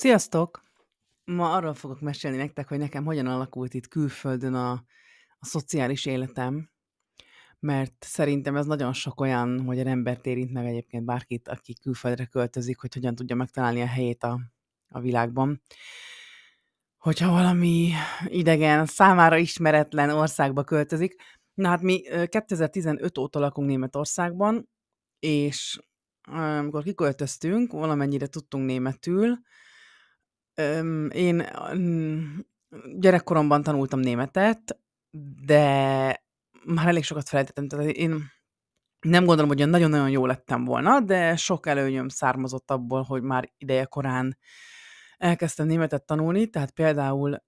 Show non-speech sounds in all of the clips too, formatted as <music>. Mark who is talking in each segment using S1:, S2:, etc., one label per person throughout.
S1: Sziasztok! Ma arról fogok mesélni nektek, hogy nekem hogyan alakult itt külföldön a, a szociális életem, mert szerintem ez nagyon sok olyan, hogy a embert érint meg egyébként bárkit, aki külföldre költözik, hogy hogyan tudja megtalálni a helyét a, a világban. Hogyha valami idegen, számára ismeretlen országba költözik. Na hát mi 2015 óta lakunk Németországban, és amikor kiköltöztünk, valamennyire tudtunk németül, Öm, én mm, gyerekkoromban tanultam németet, de már elég sokat felejtettem, tehát én nem gondolom, hogy nagyon-nagyon jó lettem volna, de sok előnyöm származott abból, hogy már ideje korán elkezdtem németet tanulni, tehát például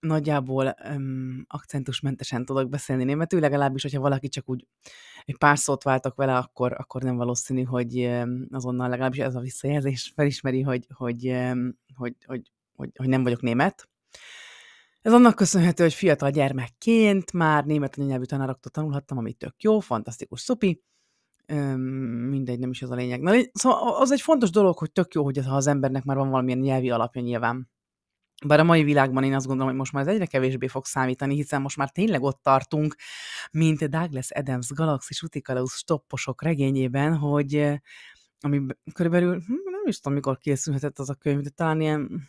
S1: nagyjából öm, akcentusmentesen tudok beszélni németül, legalábbis, hogyha valaki csak úgy egy pár szót váltak vele, akkor, akkor nem valószínű, hogy azonnal legalábbis ez a visszajelzés felismeri, hogy, hogy hogy, hogy, hogy, hogy nem vagyok német. Ez annak köszönhető, hogy fiatal gyermekként már német anyanyelvű tanároktól tanulhattam, ami tök jó, fantasztikus, szupi. Üm, mindegy, nem is az a lényeg. Na, szóval az egy fontos dolog, hogy tök jó, hogy ha az embernek már van valamilyen nyelvi alapja nyilván. Bár a mai világban én azt gondolom, hogy most már ez egyre kevésbé fog számítani, hiszen most már tényleg ott tartunk, mint Douglas Adams Galaxis Utikalaus stopposok regényében, hogy ami körülbelül hm, is tudom, mikor készülhetett az a könyv, de talán ilyen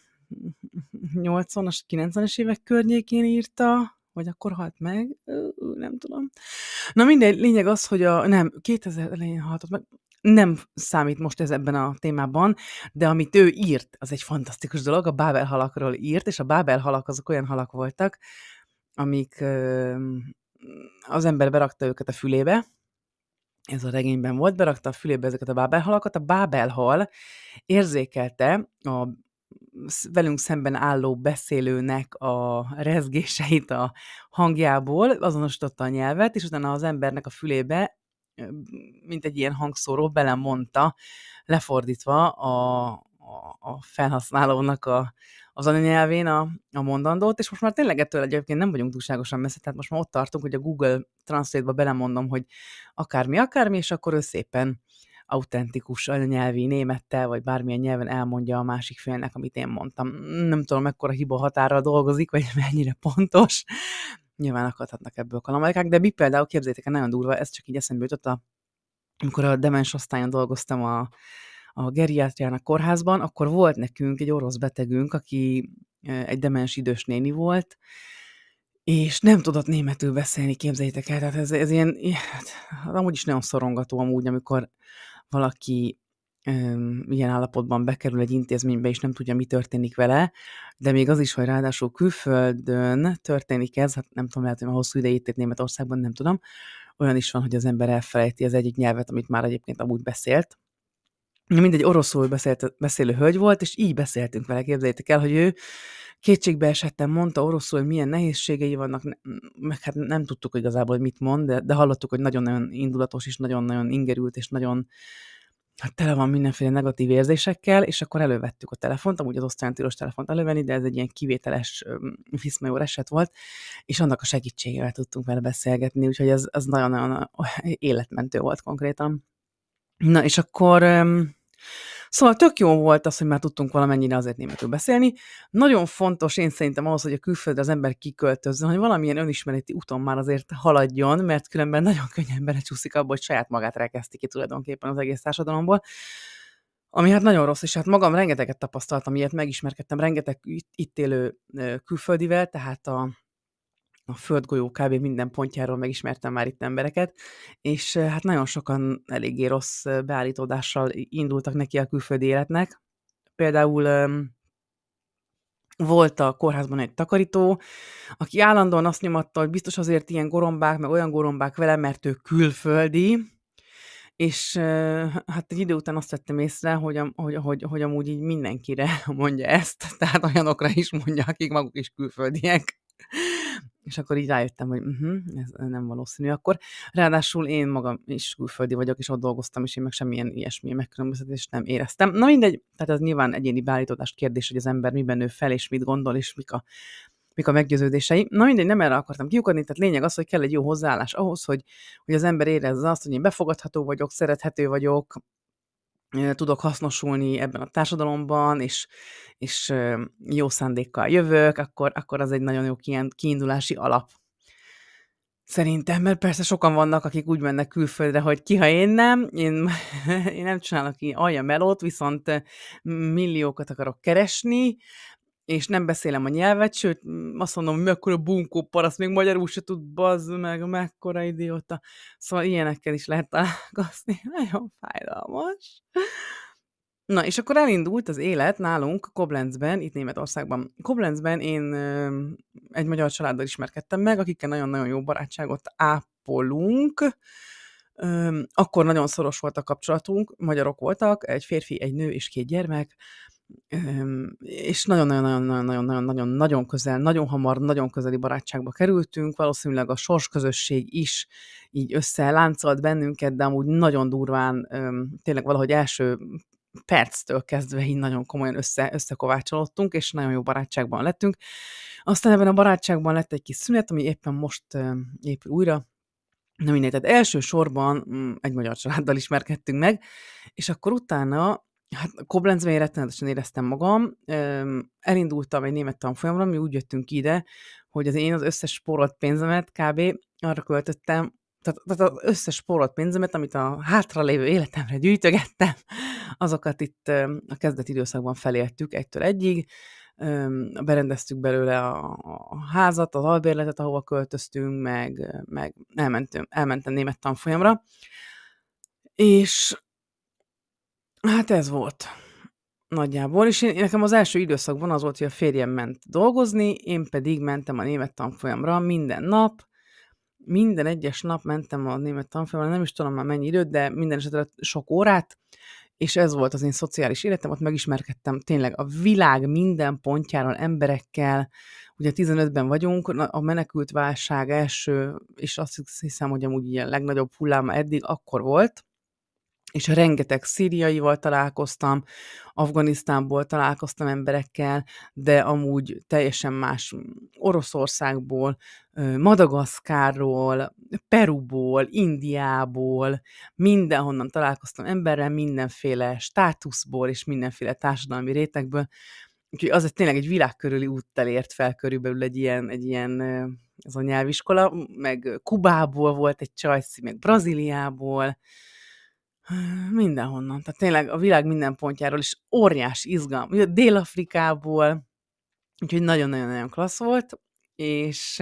S1: 80-as, 90-es évek környékén írta, vagy akkor halt meg, nem tudom. Na mindegy, lényeg az, hogy a, nem, 2000 elején haltott meg, nem számít most ez ebben a témában, de amit ő írt, az egy fantasztikus dolog, a Bábel halakról írt, és a Bábel halak azok olyan halak voltak, amik az ember berakta őket a fülébe, ez a regényben volt, berakta a fülébe ezeket a bábelhalakat, a bábelhal érzékelte a velünk szemben álló beszélőnek a rezgéseit a hangjából, azonosította a nyelvet, és utána az embernek a fülébe, mint egy ilyen hangszóró, belemondta, lefordítva a, a, a felhasználónak a, az anyanyelvén a, a mondandót, és most már tényleg ettől egyébként nem vagyunk túlságosan messze, tehát most már ott tartunk, hogy a Google Translate-ba belemondom, hogy akármi, akármi, és akkor ő szépen autentikus anyanyelvi némettel, vagy bármilyen nyelven elmondja a másik félnek, amit én mondtam. Nem tudom, mekkora hiba határa dolgozik, vagy <laughs> mennyire pontos. Nyilván akadhatnak ebből kalamajkák, de mi például, képzétek, nagyon durva, ez csak így eszembe jutott, a, amikor a demens osztályon dolgoztam a a geriátriának kórházban, akkor volt nekünk egy orosz betegünk, aki egy demens idős néni volt, és nem tudott németül beszélni, képzeljétek el, tehát ez, ez ilyen, hát, hát, amúgy is nagyon szorongató amúgy, amikor valaki öm, ilyen állapotban bekerül egy intézménybe, és nem tudja, mi történik vele, de még az is, hogy ráadásul külföldön történik ez, hát nem tudom, lehet, hogy már hosszú idejét itt Németországban, nem tudom, olyan is van, hogy az ember elfelejti az egyik nyelvet, amit már egyébként amúgy beszélt, mindegy oroszul beszélt, beszélő hölgy volt, és így beszéltünk vele, képzeljétek el, hogy ő kétségbe esettem, mondta oroszul, hogy milyen nehézségei vannak, meg hát nem tudtuk igazából, hogy mit mond, de, de hallottuk, hogy nagyon-nagyon indulatos, és nagyon-nagyon ingerült, és nagyon hát tele van mindenféle negatív érzésekkel, és akkor elővettük a telefont, amúgy az osztrán tilos telefont elővenni, de ez egy ilyen kivételes viszmajor eset volt, és annak a segítségével tudtunk vele beszélgetni, úgyhogy az, ez nagyon-nagyon életmentő volt konkrétan. Na, és akkor Szóval tök jó volt az, hogy már tudtunk valamennyire azért németül beszélni. Nagyon fontos én szerintem ahhoz, hogy a külföldre az ember kiköltözzön, hogy valamilyen önismereti úton már azért haladjon, mert különben nagyon könnyen belecsúszik abba, hogy saját magát rekeszti ki tulajdonképpen az egész társadalomból ami hát nagyon rossz, és hát magam rengeteget tapasztaltam ilyet, megismerkedtem rengeteg itt élő külföldivel, tehát a a földgolyó kb. minden pontjáról megismertem már itt embereket, és hát nagyon sokan eléggé rossz beállítódással indultak neki a külföldi életnek. Például volt a kórházban egy takarító, aki állandóan azt nyomatta, hogy biztos azért ilyen gorombák, meg olyan gorombák vele, mert ő külföldi, és hát egy idő után azt vettem észre, hogy, hogy, hogy, hogy amúgy így mindenkire <laughs> mondja ezt, tehát olyanokra is mondja, akik maguk is külföldiek. És akkor így rájöttem, hogy uh-huh, ez nem valószínű akkor. Ráadásul én magam is külföldi vagyok, és ott dolgoztam, és én meg semmilyen ilyesmi megkülönböztetést nem éreztem. Na mindegy, tehát az nyilván egyéni beállítódás kérdés, hogy az ember miben nő fel, és mit gondol, és mik a, mik a meggyőződései. Na mindegy, nem erre akartam kiukadni, tehát lényeg az, hogy kell egy jó hozzáállás ahhoz, hogy, hogy az ember érezze azt, hogy én befogadható vagyok, szerethető vagyok, tudok hasznosulni ebben a társadalomban, és, és jó szándékkal jövök, akkor, akkor az egy nagyon jó kiindulási alap. Szerintem, mert persze sokan vannak, akik úgy mennek külföldre, hogy ki, ha én nem, én, <laughs> én nem csinálok ilyen alja melót, viszont milliókat akarok keresni, és nem beszélem a nyelvet, sőt, mm, azt mondom, hogy mekkora bunkó paraszt, még magyarul se tud, bazd meg, mekkora idióta. Szóval ilyenekkel is lehet találkozni, <laughs> nagyon fájdalmas. Na, és akkor elindult az élet nálunk Koblenzben, itt Németországban. Koblenzben én egy magyar családdal ismerkedtem meg, akikkel nagyon-nagyon jó barátságot ápolunk. akkor nagyon szoros volt a kapcsolatunk, magyarok voltak, egy férfi, egy nő és két gyermek és nagyon-nagyon-nagyon-nagyon-nagyon nagyon közel, nagyon hamar, nagyon közeli barátságba kerültünk, valószínűleg a sorsközösség is így összeláncolt bennünket, de amúgy nagyon durván, tényleg valahogy első perctől kezdve így nagyon komolyan össze, összekovácsolódtunk, és nagyon jó barátságban lettünk. Aztán ebben a barátságban lett egy kis szünet, ami éppen most épül újra, Na mindegy, tehát elsősorban mm, egy magyar családdal ismerkedtünk meg, és akkor utána Hát Koblenzben rettenetesen éreztem magam. Elindultam egy német tanfolyamra, mi úgy jöttünk ide, hogy az én az összes sporolt pénzemet kb. arra költöttem, tehát, tehát az összes sporolt pénzemet, amit a hátralévő életemre gyűjtögettem, azokat itt a kezdeti időszakban feléltük egytől egyig, berendeztük belőle a, a házat, az albérletet, ahova költöztünk, meg, meg elmentem, elmentem német tanfolyamra, és Hát ez volt nagyjából, és én, nekem az első időszakban az volt, hogy a férjem ment dolgozni, én pedig mentem a német tanfolyamra minden nap, minden egyes nap mentem a német tanfolyamra, nem is tudom már mennyi időt, de minden esetre sok órát, és ez volt az én szociális életem, ott megismerkedtem tényleg a világ minden pontjáról emberekkel, ugye 15-ben vagyunk, a menekült válság első, és azt hiszem, hogy amúgy ilyen legnagyobb hullám eddig akkor volt, és rengeteg szíriaival találkoztam, Afganisztánból találkoztam emberekkel, de amúgy teljesen más Oroszországból, Madagaszkárról, Peruból, Indiából, mindenhonnan találkoztam emberrel, mindenféle státuszból és mindenféle társadalmi rétegből, úgyhogy az egy tényleg egy világkörüli úttal ért fel körülbelül egy ilyen, egy ilyen ez a nyelviskola, meg Kubából volt egy csajszi, meg Brazíliából, mindenhonnan. Tehát tényleg a világ minden pontjáról is óriás izgalm. Dél-Afrikából, úgyhogy nagyon-nagyon-nagyon klassz volt, és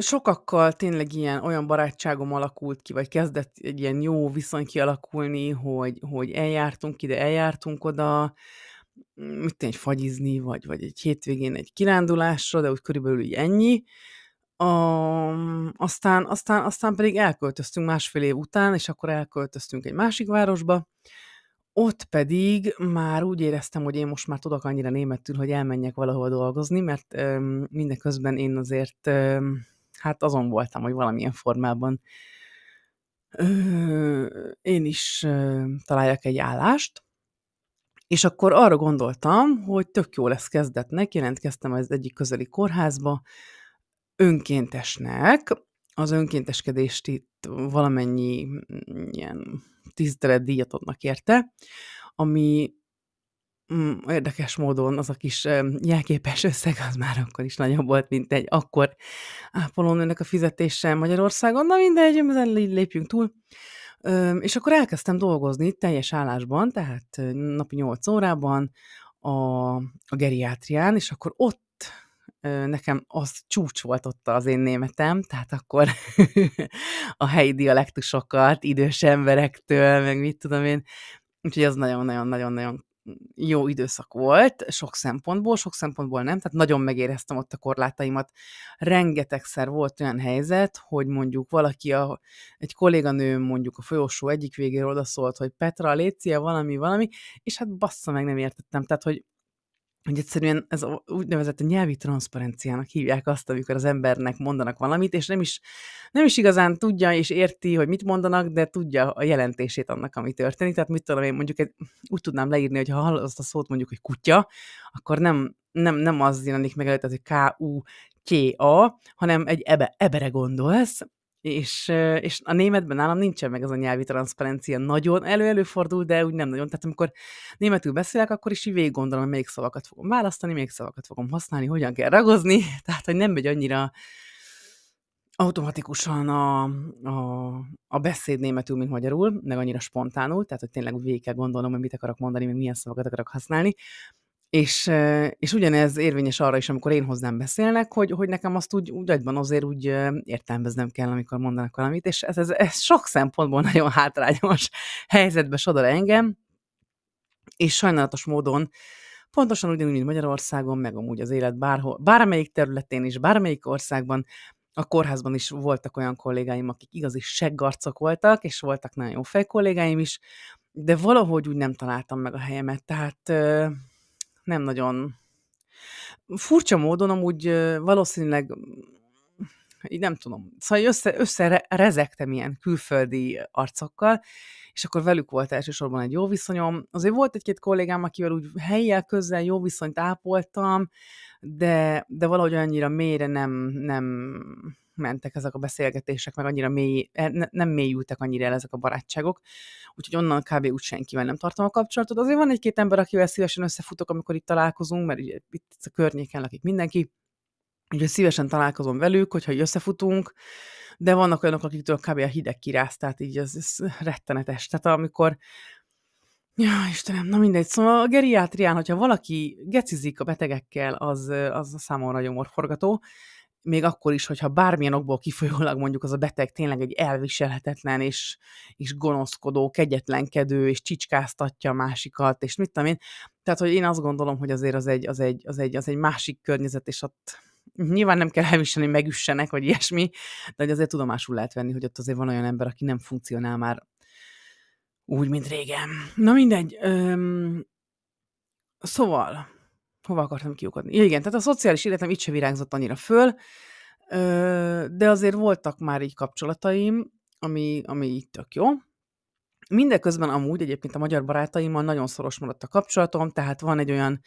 S1: sokakkal tényleg ilyen olyan barátságom alakult ki, vagy kezdett egy ilyen jó viszony kialakulni, hogy, hogy eljártunk ide, eljártunk oda, mit tényleg fagyizni, vagy, vagy egy hétvégén egy kirándulásra, de úgy körülbelül így ennyi a, aztán, aztán, aztán pedig elköltöztünk másfél év után, és akkor elköltöztünk egy másik városba, ott pedig már úgy éreztem, hogy én most már tudok annyira németül, hogy elmenjek valahova dolgozni, mert öm, mindeközben én azért öm, hát azon voltam, hogy valamilyen formában ö, én is ö, találjak egy állást, és akkor arra gondoltam, hogy tök jó lesz kezdetnek, jelentkeztem az egyik közeli kórházba, önkéntesnek, az önkénteskedést itt valamennyi mm, ilyen tisztelet díjat adnak érte, ami mm, érdekes módon az a kis jelképes összeg az már akkor is nagyobb volt, mint egy akkor ápolónőnek a fizetése Magyarországon, na mindegy, ezzel lépjünk túl. És akkor elkezdtem dolgozni teljes állásban, tehát napi 8 órában a, a geriátrián, és akkor ott nekem az csúcs volt ott az én németem, tehát akkor <laughs> a helyi dialektusokat idős emberektől, meg mit tudom én, úgyhogy az nagyon-nagyon-nagyon-nagyon jó időszak volt, sok szempontból, sok szempontból nem, tehát nagyon megéreztem ott a korlátaimat. Rengetegszer volt olyan helyzet, hogy mondjuk valaki, a, egy kolléganő mondjuk a folyosó egyik végéről odaszólt, hogy Petra, létszia, valami, valami, és hát bassza meg nem értettem, tehát hogy hogy egyszerűen ez a, úgynevezett a nyelvi transzparenciának hívják azt, amikor az embernek mondanak valamit, és nem is, nem is igazán tudja és érti, hogy mit mondanak, de tudja a jelentését annak, ami történik. Tehát mit tudom én, mondjuk egy, úgy tudnám leírni, hogy ha hallod azt a szót mondjuk, hogy kutya, akkor nem, nem, nem az jelenik meg előtt, hogy K-U-K-A, hanem egy ebe, ebere gondolsz, és, és a németben nálam nincsen meg az a nyelvi transzparencia nagyon, elő-előfordul, de úgy nem nagyon. Tehát amikor németül beszélek, akkor is így végig gondolom, hogy melyik szavakat fogom választani, melyik szavakat fogom használni, hogyan kell ragozni, <laughs> tehát hogy nem megy annyira automatikusan a, a, a beszéd németül, mint magyarul, meg annyira spontánul, tehát hogy tényleg végig kell gondolnom, hogy mit akarok mondani, meg milyen szavakat akarok használni. És, és ugyanez érvényes arra is, amikor én hozzám beszélnek, hogy, hogy nekem azt úgy, úgy agyban azért úgy értelmeznem kell, amikor mondanak valamit, és ez, ez, ez sok szempontból <laughs> nagyon hátrányos helyzetbe sodor engem, és sajnálatos módon pontosan ugyanúgy, mint Magyarországon, meg amúgy az élet bárhol, bármelyik területén is, bármelyik országban, a kórházban is voltak olyan kollégáim, akik igazi seggarcok voltak, és voltak nagyon jó fej kollégáim is, de valahogy úgy nem találtam meg a helyemet, tehát nem nagyon... Furcsa módon amúgy valószínűleg így nem tudom, szóval össze, összerezektem ilyen külföldi arcokkal, és akkor velük volt elsősorban egy jó viszonyom. Azért volt egy-két kollégám, akivel úgy helyjel közel jó viszonyt ápoltam, de, de valahogy annyira mélyre nem, nem mentek ezek a beszélgetések, meg annyira mély, e, nem mélyültek annyira el ezek a barátságok, úgyhogy onnan kb. úgy senkivel nem tartom a kapcsolatot. Azért van egy-két ember, akivel szívesen összefutok, amikor itt találkozunk, mert ugye itt a környéken lakik mindenki, Úgyhogy szívesen találkozom velük, hogyha összefutunk, de vannak olyanok, akiktől kb. a hideg kiráz, tehát így ez, ez rettenetes. Tehát amikor Ja, Istenem, na mindegy. Szóval a geriátrián, hogyha valaki gecizik a betegekkel, az, az a számomra morforgató még akkor is, hogyha bármilyen okból kifolyólag mondjuk az a beteg tényleg egy elviselhetetlen és, és gonoszkodó, kegyetlenkedő, és csicskáztatja a másikat, és mit tudom én. Tehát, hogy én azt gondolom, hogy azért az egy, az egy, az egy, az egy másik környezet, és ott nyilván nem kell elviselni, megüssenek, vagy ilyesmi, de hogy azért tudomásul lehet venni, hogy ott azért van olyan ember, aki nem funkcionál már úgy, mint régen. Na mindegy. Öm, szóval, hova akartam kiukadni? Ja, igen, tehát a szociális életem itt se virágzott annyira föl, de azért voltak már így kapcsolataim, ami, ami így tök jó. Mindeközben amúgy egyébként a magyar barátaimmal nagyon szoros maradt a kapcsolatom, tehát van egy olyan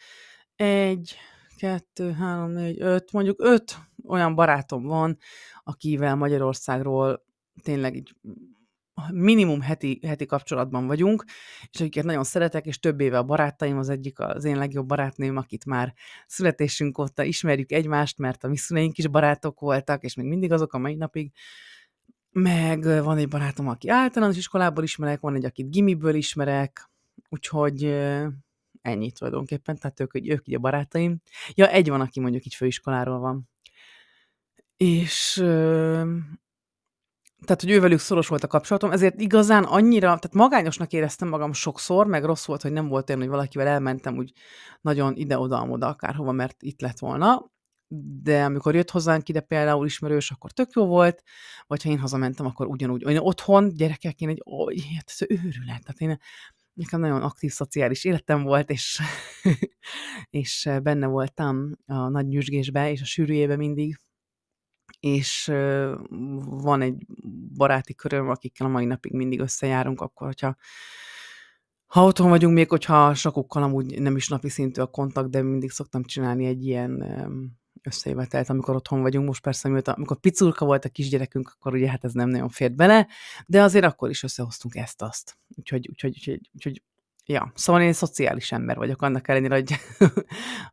S1: egy, kettő, három, négy, öt, mondjuk öt olyan barátom van, akivel Magyarországról tényleg így minimum heti, heti kapcsolatban vagyunk, és akiket nagyon szeretek, és több éve a barátaim, az egyik az én legjobb barátnőm, akit már születésünk óta ismerjük egymást, mert a mi szüleink is barátok voltak, és még mindig azok a mai napig, meg van egy barátom, aki általános iskolából ismerek, van egy, akit gimiből ismerek, úgyhogy ennyit tulajdonképpen, tehát ők, ők így a barátaim. Ja, egy van, aki mondjuk így főiskoláról van. És tehát, hogy ővelük szoros volt a kapcsolatom, ezért igazán annyira, tehát magányosnak éreztem magam sokszor, meg rossz volt, hogy nem volt én, hogy valakivel elmentem úgy nagyon ide-oda-amoda akárhova, mert itt lett volna, de amikor jött hozzánk ide például ismerős, akkor tök jó volt, vagy ha én hazamentem, akkor ugyanúgy. Én otthon gyerekek, én egy, ó, ilyet, ez őrület, tehát én nekem nagyon aktív szociális életem volt, és, <laughs> és benne voltam a nagy nyüzsgésbe, és a sűrűjébe mindig, és van egy baráti köröm, akikkel a mai napig mindig összejárunk, akkor, hogyha ha otthon vagyunk, még hogyha sokukkal amúgy nem is napi szintű a kontakt, de mindig szoktam csinálni egy ilyen összejövetelt, amikor otthon vagyunk. Most persze, mióta, amikor picurka volt a kisgyerekünk, akkor ugye hát ez nem nagyon fért bele, de azért akkor is összehoztunk ezt-azt. Úgyhogy, úgyhogy, úgyhogy, úgyhogy Ja, szóval én szociális ember vagyok, annak ellenére, hogy <laughs>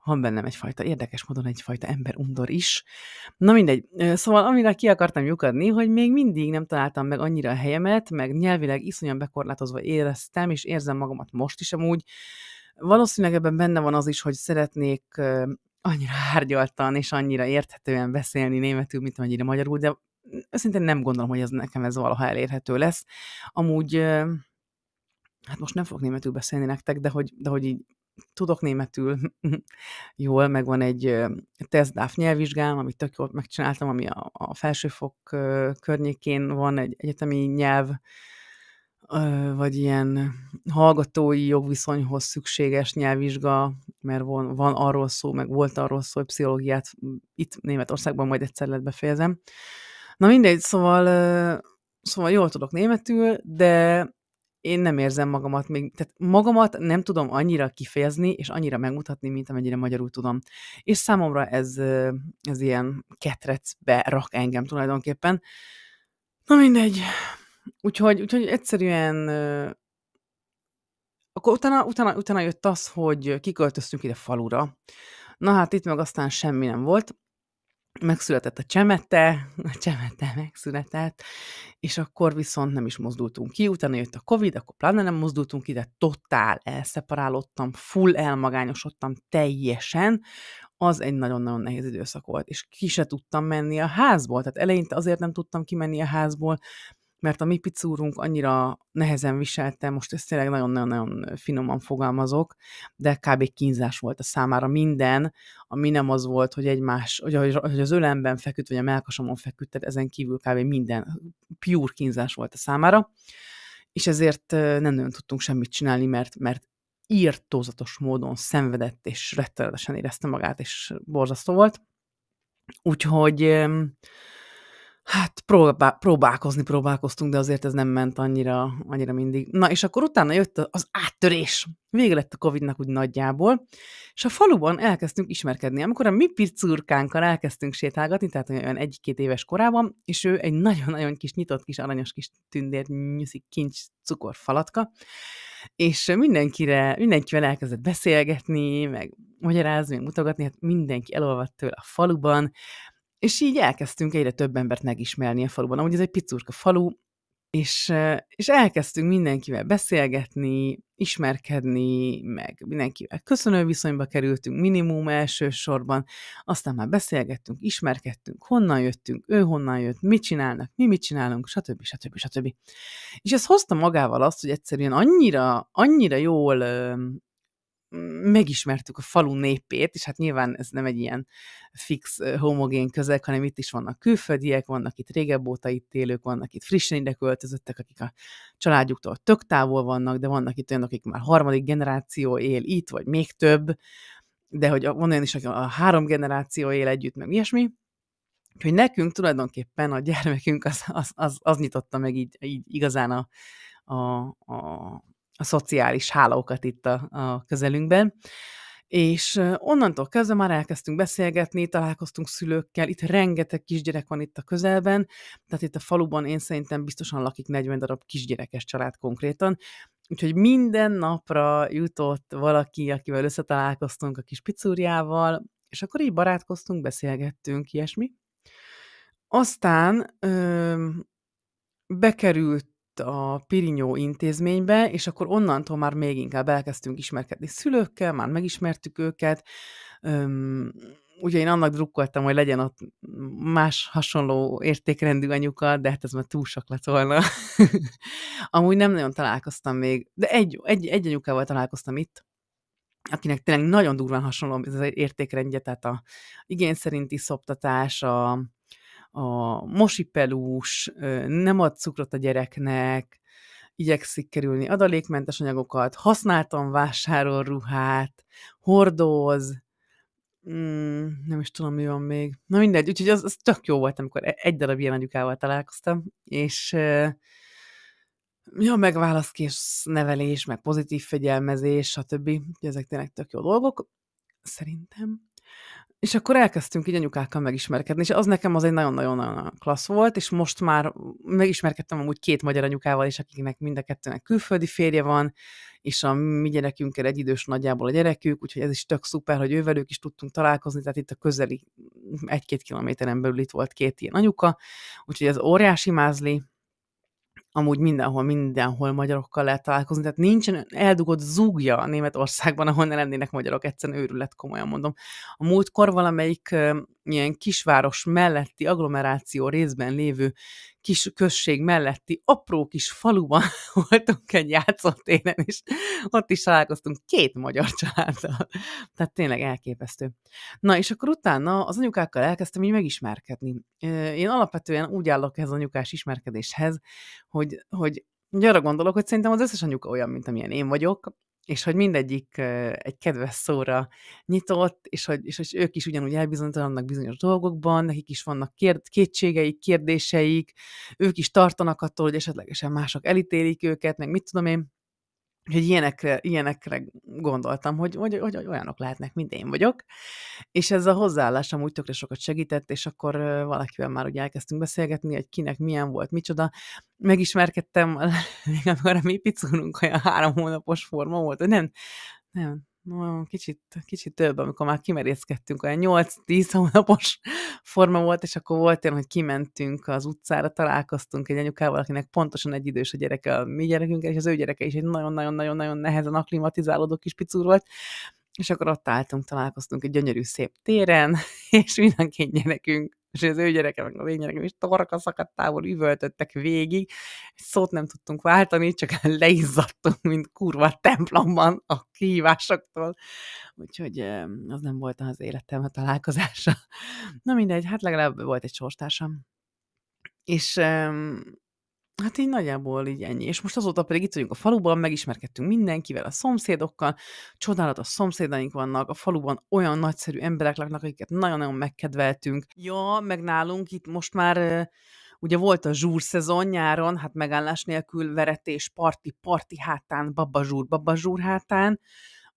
S1: van bennem egyfajta, érdekes módon egyfajta ember undor is. Na mindegy, szóval amire ki akartam lyukadni, hogy még mindig nem találtam meg annyira a helyemet, meg nyelvileg iszonyan bekorlátozva éreztem, és érzem magamat most is amúgy. Valószínűleg ebben benne van az is, hogy szeretnék annyira árgyaltan és annyira érthetően beszélni németül, mint amennyire magyarul, de őszintén nem gondolom, hogy ez nekem ez valaha elérhető lesz. Amúgy hát most nem fogok németül beszélni nektek, de hogy, de hogy így tudok németül <laughs> jól, meg van egy tesztdáf nyelvvizsgám, amit tök jól megcsináltam, ami a, a felsőfok környékén van, egy egyetemi nyelv, vagy ilyen hallgatói jogviszonyhoz szükséges nyelvvizsga, mert van, van arról szó, meg volt arról szó, hogy pszichológiát itt Németországban majd egyszer lett befejezem. Na mindegy, szóval, szóval jól tudok németül, de én nem érzem magamat még, tehát magamat nem tudom annyira kifejezni, és annyira megmutatni, mint amennyire magyarul tudom. És számomra ez, ez ilyen ketrecbe rak engem tulajdonképpen. Na mindegy. Úgyhogy, úgyhogy egyszerűen akkor utána, utána, utána jött az, hogy kiköltöztünk ide falura. Na hát itt meg aztán semmi nem volt megszületett a csemete, a csemete megszületett, és akkor viszont nem is mozdultunk ki, utána jött a Covid, akkor pláne nem mozdultunk ki, de totál elszeparálódtam, full elmagányosodtam teljesen, az egy nagyon-nagyon nehéz időszak volt, és ki se tudtam menni a házból, tehát eleinte azért nem tudtam kimenni a házból, mert a mi picúrunk annyira nehezen viselte, most ezt tényleg nagyon-nagyon finoman fogalmazok, de kb. kínzás volt a számára minden, ami nem az volt, hogy egymás, hogy, hogy az ölemben feküdt, vagy a melkasomon feküdt, tehát ezen kívül kb. minden pure kínzás volt a számára, és ezért nem nagyon tudtunk semmit csinálni, mert, mert írtózatos módon szenvedett, és rettenetesen érezte magát, és borzasztó volt. Úgyhogy Hát próbá- próbálkozni próbálkoztunk, de azért ez nem ment annyira, annyira mindig. Na, és akkor utána jött az áttörés. Vége lett a Covidnak úgy nagyjából, és a faluban elkezdtünk ismerkedni. Amikor a mi picurkánkkal elkezdtünk sétálgatni, tehát olyan egy-két éves korában, és ő egy nagyon-nagyon kis nyitott kis aranyos kis tündért nyuszik kincs cukor falatka, és mindenkire, mindenkivel elkezdett beszélgetni, meg magyarázni, meg mutogatni, hát mindenki elolvadt tőle a faluban, és így elkezdtünk egyre több embert megismerni a faluban. Amúgy ez egy picurka falu, és, és elkezdtünk mindenkivel beszélgetni, ismerkedni, meg mindenkivel köszönő viszonyba kerültünk minimum elsősorban, aztán már beszélgettünk, ismerkedtünk, honnan jöttünk, ő honnan jött, mit csinálnak, mi mit csinálunk, stb. stb. stb. És ez hozta magával azt, hogy egyszerűen annyira, annyira jól megismertük a falu népét, és hát nyilván ez nem egy ilyen fix, homogén közeg, hanem itt is vannak külföldiek, vannak itt régebb óta itt élők, vannak itt frissen ide költözöttek, akik a családjuktól tök távol vannak, de vannak itt olyanok, akik már harmadik generáció él itt, vagy még több, de hogy van olyan is, aki a három generáció él együtt, meg ilyesmi, Úgyhogy nekünk tulajdonképpen a gyermekünk az, az, az, az nyitotta meg így, így igazán a, a, a, a szociális hálókat itt a, a közelünkben. És onnantól kezdve már elkezdtünk beszélgetni, találkoztunk szülőkkel, itt rengeteg kisgyerek van itt a közelben, tehát itt a faluban én szerintem biztosan lakik 40 darab kisgyerekes család konkrétan, Úgyhogy minden napra jutott valaki, akivel összetalálkoztunk a kis picúriával, és akkor így barátkoztunk, beszélgettünk, ilyesmi. Aztán ö, bekerült itt a Pirinyó intézménybe, és akkor onnantól már még inkább elkezdtünk ismerkedni szülőkkel, már megismertük őket, Öm, ugye én annak drukkoltam, hogy legyen ott más hasonló értékrendű anyuka, de hát ez már túl sok lett volna. <laughs> Amúgy nem nagyon találkoztam még, de egy, egy, egy anyukával találkoztam itt, akinek tényleg nagyon durván hasonló ez az értékrendje, tehát a igény szerinti szoptatás, a, a mosipelús, nem ad cukrot a gyereknek, igyekszik kerülni adalékmentes anyagokat, használtan vásárol ruhát, hordoz, mm, nem is tudom, mi van még. Na mindegy, úgyhogy az, az tök jó volt, amikor e, egy darab ilyen anyukával találkoztam, és ja, meg nevelés, meg pozitív fegyelmezés, stb. Ezek tényleg tök jó dolgok, szerintem és akkor elkezdtünk így anyukákkal megismerkedni, és az nekem az egy nagyon-nagyon klassz volt, és most már megismerkedtem amúgy két magyar anyukával is, akiknek mind a kettőnek külföldi férje van, és a mi gyerekünkkel egy idős nagyjából a gyerekük, úgyhogy ez is tök szuper, hogy ővelük is tudtunk találkozni, tehát itt a közeli egy-két kilométeren belül itt volt két ilyen anyuka, úgyhogy ez óriási mázli, amúgy mindenhol, mindenhol magyarokkal lehet találkozni, tehát nincsen eldugott zúgja a Németországban, ahol ne lennének magyarok, egyszerűen őrület, komolyan mondom. A múltkor valamelyik ilyen kisváros melletti agglomeráció részben lévő kis község melletti apró kis faluban <laughs> voltunk egy játszótéren, és ott is találkoztunk két magyar családdal. Tehát tényleg elképesztő. Na, és akkor utána az anyukákkal elkezdtem így megismerkedni. Én alapvetően úgy állok ez anyukás ismerkedéshez, hogy, hogy arra gondolok, hogy szerintem az összes anyuka olyan, mint amilyen én vagyok, és hogy mindegyik egy kedves szóra nyitott, és hogy, és hogy ők is ugyanúgy elbizonytalanak bizonyos dolgokban, nekik is vannak kérd, kétségeik, kérdéseik, ők is tartanak attól, hogy esetlegesen mások elítélik őket, meg mit tudom én, Úgyhogy ilyenekre, ilyenekre gondoltam, hogy, hogy, hogy, hogy olyanok lehetnek, mint én vagyok. És ez a hozzáállás amúgy tökre sokat segített, és akkor valakivel már ugye elkezdtünk beszélgetni, hogy kinek milyen volt, micsoda. Megismerkedtem, <laughs> amikor a mi picúrunk olyan három hónapos forma volt, hogy nem, nem, no, kicsit, kicsit több, amikor már kimerészkedtünk, olyan 8-10 hónapos forma volt, és akkor volt ilyen, hogy kimentünk az utcára, találkoztunk egy anyukával, akinek pontosan egy idős a gyereke a mi gyerekünkkel, és az ő gyereke is egy nagyon-nagyon-nagyon-nagyon nehezen aklimatizálódó kis picúr volt, és akkor ott álltunk, találkoztunk egy gyönyörű szép téren, <laughs> és mindenki gyerekünk és az ő gyereke, meg az én gyerekem is torka szakadtából üvöltöttek végig, szót nem tudtunk váltani, csak <laughs> leizzadtunk, mint kurva templomban a kihívásoktól. Úgyhogy az nem volt az életem a találkozása. Na mindegy, hát legalább volt egy sorstársam. És Hát így nagyjából így ennyi. És most azóta pedig itt vagyunk a faluban, megismerkedtünk mindenkivel, a szomszédokkal, csodálatos szomszédaink vannak, a faluban olyan nagyszerű emberek laknak, akiket nagyon-nagyon megkedveltünk. Ja, meg nálunk itt most már Ugye volt a zsúr szezon nyáron, hát megállás nélkül veretés, parti, parti hátán, babazsúr, babazsúr hátán,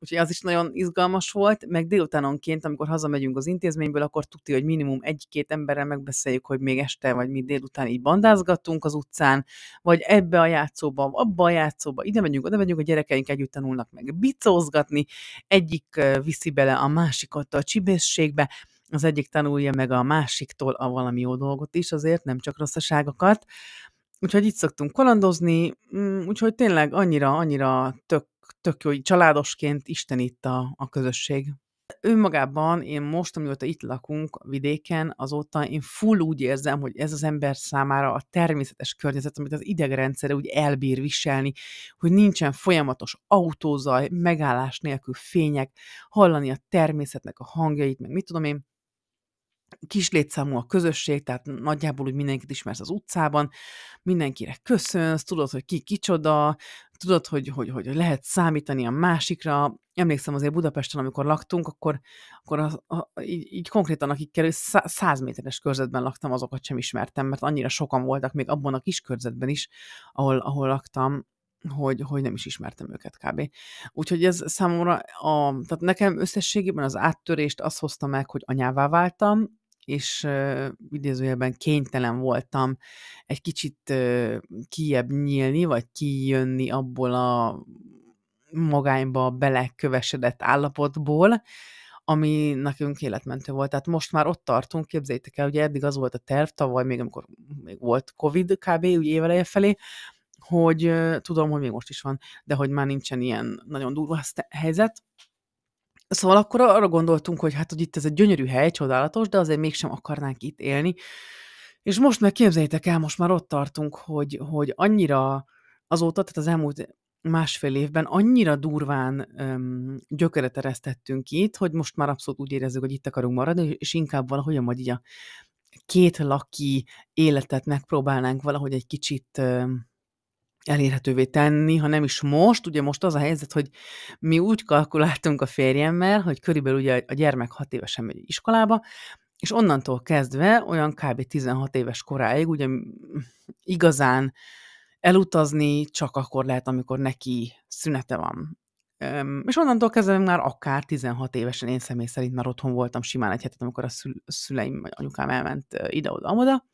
S1: Úgyhogy az is nagyon izgalmas volt, meg délutánonként, amikor hazamegyünk az intézményből, akkor tudti, hogy minimum egy-két emberrel megbeszéljük, hogy még este vagy mi délután így bandázgatunk az utcán, vagy ebbe a játszóba, abba a játszóba, ide megyünk, oda megyünk, a gyerekeink együtt tanulnak meg bicózgatni, egyik viszi bele a másikat a csibészségbe, az egyik tanulja meg a másiktól a valami jó dolgot is, azért nem csak rosszaságokat. Úgyhogy itt szoktunk kalandozni, mm, úgyhogy tényleg annyira, annyira tök tök jó, családosként Isten itt a, a közösség. Önmagában én most, amióta itt lakunk vidéken, azóta én full úgy érzem, hogy ez az ember számára a természetes környezet, amit az idegrendszere úgy elbír viselni, hogy nincsen folyamatos autózaj, megállás nélkül fények, hallani a természetnek a hangjait, meg mit tudom én, kis létszámú a közösség, tehát nagyjából úgy mindenkit ismersz az utcában, mindenkire köszönsz, tudod, hogy ki kicsoda, tudod, hogy, hogy, hogy, lehet számítani a másikra. Emlékszem azért Budapesten, amikor laktunk, akkor, akkor a, a, így, így konkrétan akikkel száz méteres körzetben laktam, azokat sem ismertem, mert annyira sokan voltak még abban a kis körzetben is, ahol, ahol laktam, hogy, hogy nem is ismertem őket kb. Úgyhogy ez számomra, a, tehát nekem összességében az áttörést azt hozta meg, hogy anyává váltam, és uh, idézőjelben kénytelen voltam egy kicsit uh, kiebb nyílni, vagy kijönni abból a magányba belekövesedett állapotból, ami nekünk életmentő volt. Tehát most már ott tartunk, képzeljétek el, ugye eddig az volt a terv, tavaly még amikor még volt Covid kb. úgy éveleje felé, hogy uh, tudom, hogy még most is van, de hogy már nincsen ilyen nagyon durva helyzet, Szóval akkor arra gondoltunk, hogy hát, hogy itt ez egy gyönyörű hely, csodálatos, de azért mégsem akarnánk itt élni. És most meg képzeljétek el, most már ott tartunk, hogy, hogy annyira azóta, tehát az elmúlt másfél évben annyira durván öm, gyökeret eresztettünk itt, hogy most már abszolút úgy érezzük, hogy itt akarunk maradni, és inkább valahogyan majd így a két laki életet megpróbálnánk valahogy egy kicsit öm, elérhetővé tenni, ha nem is most. Ugye most az a helyzet, hogy mi úgy kalkuláltunk a férjemmel, hogy körülbelül ugye a gyermek 6 évesen megy iskolába, és onnantól kezdve olyan kb. 16 éves koráig ugye igazán elutazni csak akkor lehet, amikor neki szünete van. És onnantól kezdve már akár 16 évesen én személy szerint már otthon voltam simán egy hetet, amikor a szüleim vagy anyukám elment ide oda oda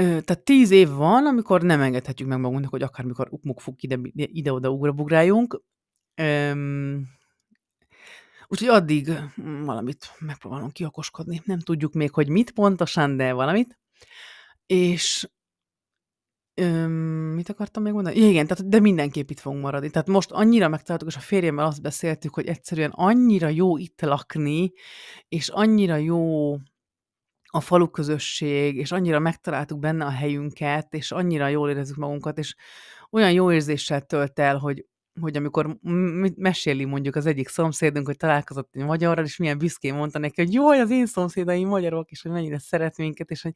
S1: Ö, tehát tíz év van, amikor nem engedhetjük meg magunknak, hogy akármikor ukmuk fog ide, ide-oda ugrabugráljunk. Öm, úgyhogy addig mm, valamit megpróbálunk kiakoskodni. Nem tudjuk még, hogy mit pontosan, de valamit. És öm, mit akartam még mondani? Igen, tehát, de mindenképp itt fogunk maradni. Tehát most annyira megtaláltuk, és a férjemmel azt beszéltük, hogy egyszerűen annyira jó itt lakni, és annyira jó a falu közösség, és annyira megtaláltuk benne a helyünket, és annyira jól érezzük magunkat, és olyan jó érzéssel tölt el, hogy, hogy amikor meséli mondjuk az egyik szomszédunk, hogy találkozott egy magyarral, és milyen büszkén mondta neki, hogy jó az én szomszédaim magyarok, és hogy mennyire szeret minket, és hogy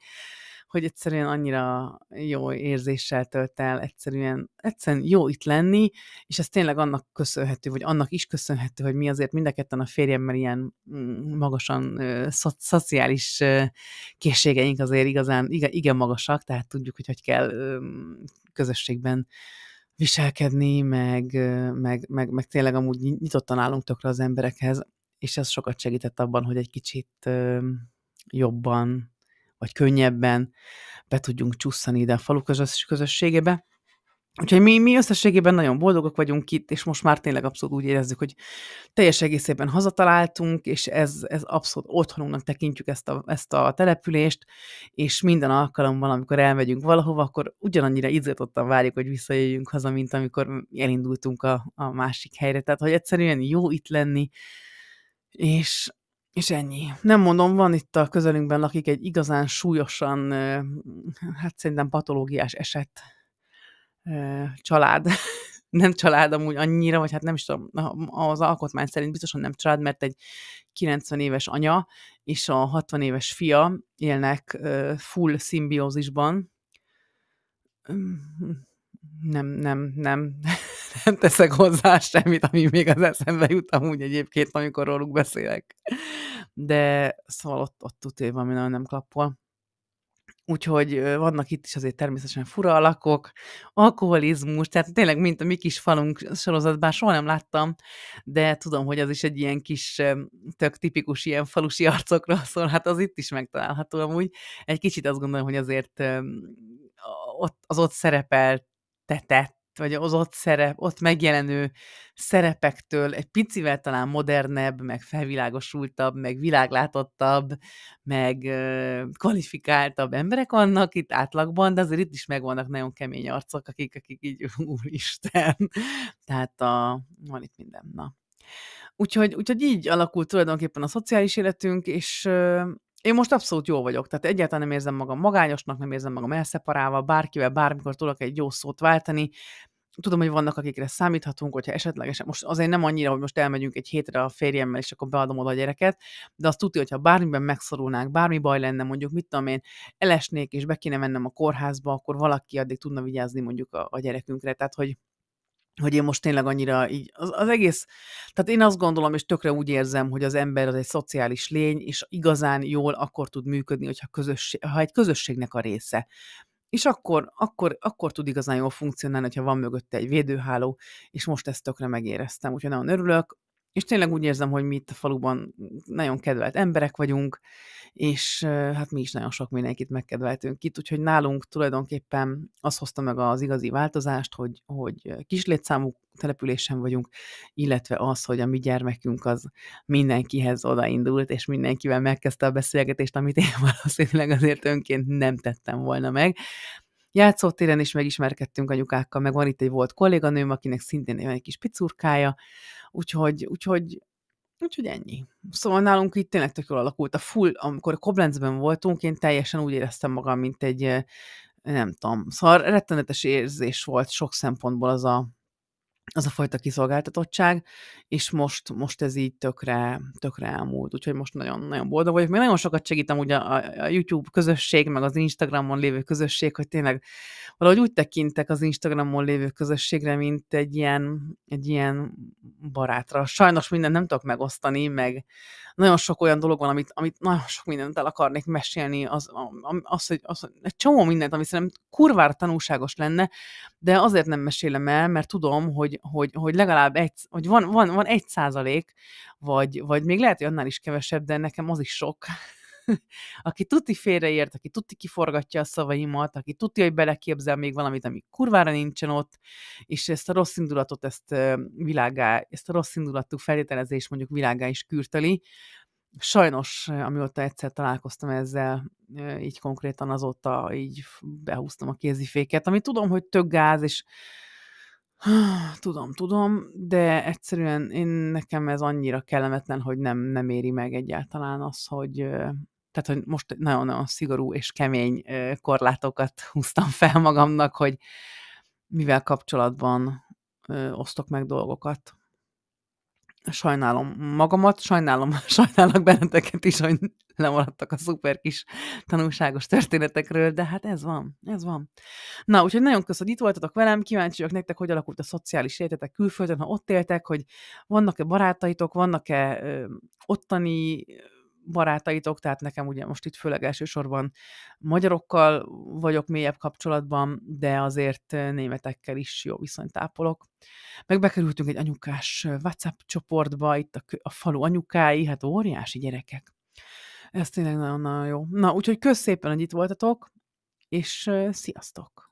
S1: hogy egyszerűen annyira jó érzéssel tölt el, egyszerűen, egyszerűen jó itt lenni, és ez tényleg annak köszönhető, vagy annak is köszönhető, hogy mi azért mind a ketten a férjemmel ilyen mm, magasan ö, szo szociális ö, készségeink azért igazán igen, igen magasak, tehát tudjuk, hogy hogy kell ö, közösségben viselkedni, meg, meg, meg, meg tényleg amúgy nyitottan állunk tökre az emberekhez, és ez sokat segített abban, hogy egy kicsit jobban vagy könnyebben be tudjunk csusszani ide a falu közösségébe. Úgyhogy mi, mi összességében nagyon boldogok vagyunk itt, és most már tényleg abszolút úgy érezzük, hogy teljes egészében hazataláltunk, és ez, ez abszolút otthonunknak tekintjük ezt a, ezt a települést, és minden alkalommal, amikor elmegyünk valahova, akkor ugyanannyira izgatottan várjuk, hogy visszajöjjünk haza, mint amikor elindultunk a, a másik helyre. Tehát, hogy egyszerűen jó itt lenni, és és ennyi. Nem mondom, van itt a közelünkben lakik egy igazán súlyosan, hát szerintem patológiás eset család. <laughs> nem család amúgy annyira, vagy hát nem is tudom, az alkotmány szerint biztosan nem család, mert egy 90 éves anya és a 60 éves fia élnek full szimbiózisban. Nem, nem, nem nem teszek hozzá semmit, ami még az eszembe jut amúgy egyébként, amikor róluk beszélek. De szóval ott, ott tuté van, ami nagyon nem klappol. Úgyhogy vannak itt is azért természetesen fura alakok, alkoholizmus, tehát tényleg, mint a mi kis falunk sorozat, bár soha nem láttam, de tudom, hogy az is egy ilyen kis, tök tipikus ilyen falusi arcokra szól, hát az itt is megtalálható amúgy. Egy kicsit azt gondolom, hogy azért ott, az ott szerepeltetett itt, vagy az ott szerep, ott megjelenő szerepektől egy picivel talán modernebb, meg felvilágosultabb, meg világlátottabb, meg kvalifikáltabb emberek vannak itt átlagban, de azért itt is megvannak nagyon kemény arcok, akik, akik így <laughs> úristen. Tehát a, van itt minden. Na. Úgyhogy, úgyhogy így alakult tulajdonképpen a szociális életünk, és én most abszolút jó vagyok, tehát egyáltalán nem érzem magam magányosnak, nem érzem magam elszeparálva, bárkivel bármikor tudok egy jó szót váltani, tudom, hogy vannak, akikre számíthatunk, hogyha esetlegesen, most azért nem annyira, hogy most elmegyünk egy hétre a férjemmel, és akkor beadom oda a gyereket, de azt tudja, hogyha bármiben megszorulnánk, bármi baj lenne, mondjuk mit tudom én, elesnék, és be kéne mennem a kórházba, akkor valaki addig tudna vigyázni mondjuk a, a gyerekünkre, tehát hogy hogy én most tényleg annyira így, az, az egész, tehát én azt gondolom, és tökre úgy érzem, hogy az ember az egy szociális lény, és igazán jól akkor tud működni, hogyha közösség, ha egy közösségnek a része. És akkor, akkor, akkor tud igazán jól funkcionálni, hogyha van mögötte egy védőháló, és most ezt tökre megéreztem. Úgyhogy nagyon örülök, és tényleg úgy érzem, hogy mi itt a faluban nagyon kedvelt emberek vagyunk, és hát mi is nagyon sok mindenkit megkedveltünk itt, úgyhogy nálunk tulajdonképpen az hozta meg az igazi változást, hogy, hogy kis létszámú településen vagyunk, illetve az, hogy a mi gyermekünk az mindenkihez odaindult, és mindenkivel megkezdte a beszélgetést, amit én <laughs> valószínűleg azért önként nem tettem volna meg játszótéren is megismerkedtünk anyukákkal, meg van itt egy volt kolléganőm, akinek szintén van egy kis picurkája, úgyhogy, úgyhogy Úgyhogy ennyi. Szóval nálunk itt tényleg tök jól alakult. A full, amikor Koblenzben voltunk, én teljesen úgy éreztem magam, mint egy, nem tudom, szóval rettenetes érzés volt sok szempontból az a, az a fajta kiszolgáltatottság, és most, most ez így tökre, tökre elmúlt, úgyhogy most nagyon, nagyon boldog vagyok. Még nagyon sokat segítem ugye a, a YouTube közösség, meg az Instagramon lévő közösség, hogy tényleg valahogy úgy tekintek az Instagramon lévő közösségre, mint egy ilyen, egy ilyen barátra. Sajnos mindent nem tudok megosztani, meg nagyon sok olyan dolog van, amit, amit nagyon sok mindent el akarnék mesélni, az, az, hogy, az, egy csomó mindent, ami szerintem kurvára tanulságos lenne, de azért nem mesélem el, mert tudom, hogy hogy, hogy, hogy legalább egy, hogy van, van, van egy százalék, vagy, vagy még lehet, hogy annál is kevesebb, de nekem az is sok, <laughs> aki tuti félreért, aki tuti kiforgatja a szavaimat, aki tuti, hogy beleképzel még valamit, ami kurvára nincsen ott, és ezt a rossz indulatot, ezt világá, ezt a rossz indulatú feltételezést mondjuk világá is kürteli. Sajnos, amióta egyszer találkoztam ezzel, így konkrétan azóta így behúztam a kéziféket, ami tudom, hogy több gáz, és <sighs> Tudom, tudom, de egyszerűen én nekem ez annyira kellemetlen, hogy nem, nem éri meg egyáltalán az, hogy, tehát, hogy most nagyon-nagyon szigorú és kemény korlátokat <laughs> húztam fel magamnak, hogy mivel kapcsolatban osztok meg dolgokat sajnálom magamat, sajnálom, <laughs> sajnálok benneteket is, hogy lemaradtak a szuper kis tanulságos történetekről, de hát ez van, ez van. Na, úgyhogy nagyon kösz, hogy itt voltatok velem, kíváncsi vagyok nektek, hogy alakult a szociális életetek külföldön, ha ott éltek, hogy vannak-e barátaitok, vannak-e ö, ottani barátaitok, tehát nekem ugye most itt főleg elsősorban magyarokkal vagyok mélyebb kapcsolatban, de azért németekkel is jó viszonyt ápolok. Meg bekerültünk egy anyukás WhatsApp csoportba, itt a, a falu anyukái, hát óriási gyerekek. Ez tényleg nagyon-nagyon jó. Na, úgyhogy kösz szépen, hogy itt voltatok, és sziasztok!